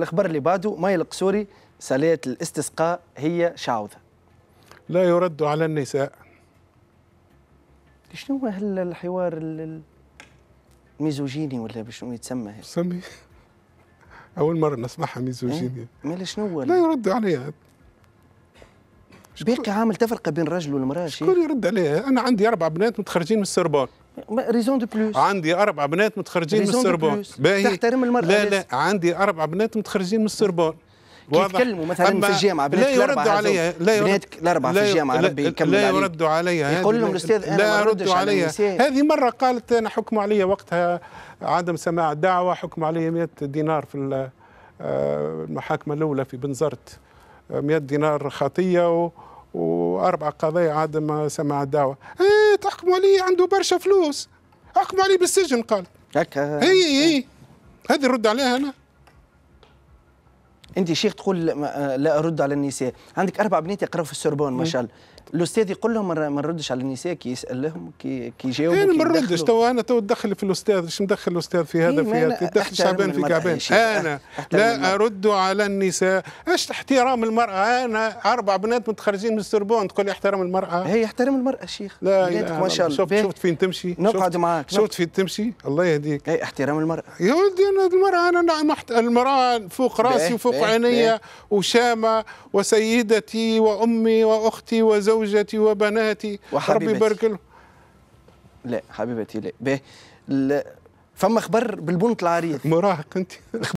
الخبر اللي بعده ماي القسوري سالية الاستسقاء هي شعوذة لا يرد على النساء شنو هو الحوار الميزوجيني ولا بشنو يتسمى سمي أول مرة نسمعها ميزوجيني إيه؟ مال شنو هو لا يرد عليها باقي عامل تفرقة بين الرجل والمرأة شكون يرد عليها أنا عندي أربع بنات متخرجين من السربون ريزون دو بلوس عندي اربع بنات متخرجين من السربون تحترم المراه لا لا عندي اربع بنات متخرجين من السربون يتكلموا مثلا في الجامعه بنات لا يردوا علي لا يرد بناتك الاربعه في الجامعه ربي يكمل لا يردوا علي يقول لهم الاستاذ انا لا يردوا علي هذه مره قالت انا حكموا علي وقتها عدم سماع الدعوه حكموا علي 100 دينار في آه، المحاكمه الاولى في بنزرت 100 دينار خطيه واربع قضايا عدم سماع الدعوه قالت احكموا علي عنده برشا فلوس احكموا علي بالسجن قال هكا اي اي هذه نرد عليها انا انت شيخ تقول لا ارد على النساء عندك اربع بنات يقراوا في السوربون ما شاء الله الاستاذ يقول لهم ما نردش على النساء كي يسال لهم كي كي يجاوبوا انا إيه، ما نردش تو انا تو تدخل في الاستاذ باش مدخل الاستاذ في هذا إيه، في هذا ندخل شعبان في كعبان إيه، انا لا ارد على النساء ايش احترام المراه انا اربع بنات متخرجين من السربون تقول لي احترام المراه هي احترام المراه شيخ لا يا ما شاء الله شفت, شفت فين تمشي نقعد معاك شفت فين تمشي الله يهديك اي احترام المراه يا ولدي انا المراه انا نعم المراه فوق راسي وفوق عينيا وشامه وسيدتي وامي واختي وزوجي وزوجاتي وبناتي وحبيبتي ربي يبارك لهم لا حبيبتي لا فما خبر بالبنت العريض مراهق انت